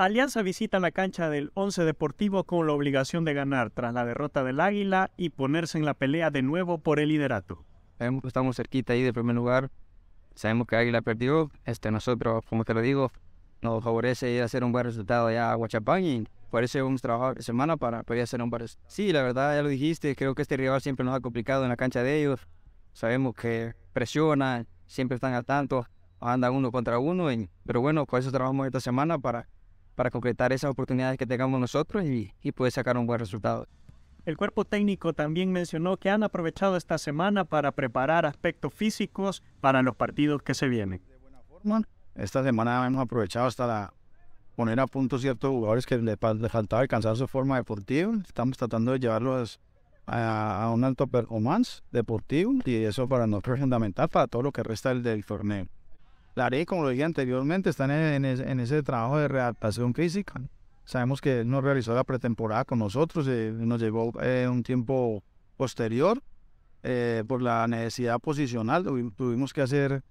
Alianza visita la cancha del Once Deportivo con la obligación de ganar tras la derrota del Águila y ponerse en la pelea de nuevo por el liderato. Sabemos que estamos cerquita ahí de primer lugar. Sabemos que Águila perdió. Este, nosotros, como te lo digo, nos favorece ir a hacer un buen resultado allá a Huachapán y por eso hemos trabajado semana para poder hacer un buen resultado. Sí, la verdad, ya lo dijiste, creo que este rival siempre nos ha complicado en la cancha de ellos. Sabemos que presionan, siempre están al tanto, andan uno contra uno, pero bueno, con eso trabajamos esta semana para para concretar esas oportunidades que tengamos nosotros y, y poder sacar un buen resultado. El cuerpo técnico también mencionó que han aprovechado esta semana para preparar aspectos físicos para los partidos que se vienen. esta semana hemos aprovechado hasta poner a punto ciertos jugadores que les, faltaba alcanzar su forma deportiva. Estamos tratando de llevarlos a, un alto performance deportivo y eso para nosotros es fundamental para todo lo que resta del torneo. La ley, como lo dije anteriormente, está en, ese trabajo de readaptación física. Sabemos que no realizó la pretemporada con nosotros, eh, nos llegó eh, un tiempo posterior eh, por la necesidad posicional, tuvimos que hacer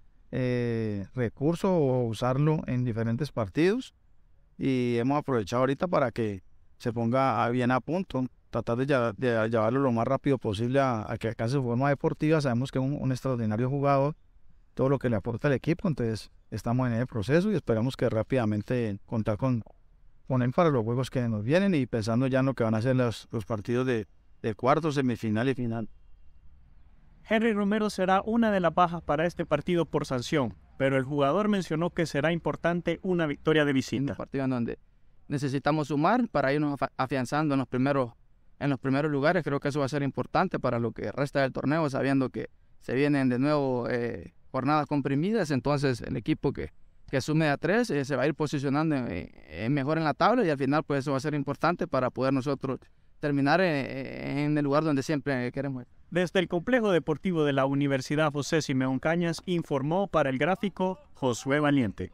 recurso o usarlo en diferentes partidos y hemos aprovechado ahorita para que se ponga bien a punto, tratar de, llevarlo lo más rápido posible a, que que alcance forma deportiva. Sabemos que es un extraordinario jugador todo lo que le aporta el equipo. Entonces, estamos en el proceso y esperamos que rápidamente contar con, con él para los juegos que nos vienen y pensando ya en lo que van a ser los, partidos de, de cuarto, semifinal y final. Henry Romero será una de las bajas para este partido por sanción, pero el jugador mencionó que será importante una victoria de visita. Un partido en donde necesitamos sumar para irnos afianzando en los primeros en los primeros lugares. Creo que eso va a ser importante para lo que resta del torneo, sabiendo que se vienen de nuevo eh, jornadas comprimidas, entonces el equipo que, sume a tres eh, se va a ir posicionando eh, mejor en la tabla y al final pues eso va a ser importante para poder nosotros terminar en, eh, en el lugar donde siempre queremos ir. Desde el complejo deportivo de la Universidad José Simeón Cañas informó para el gráfico Josué Valiente.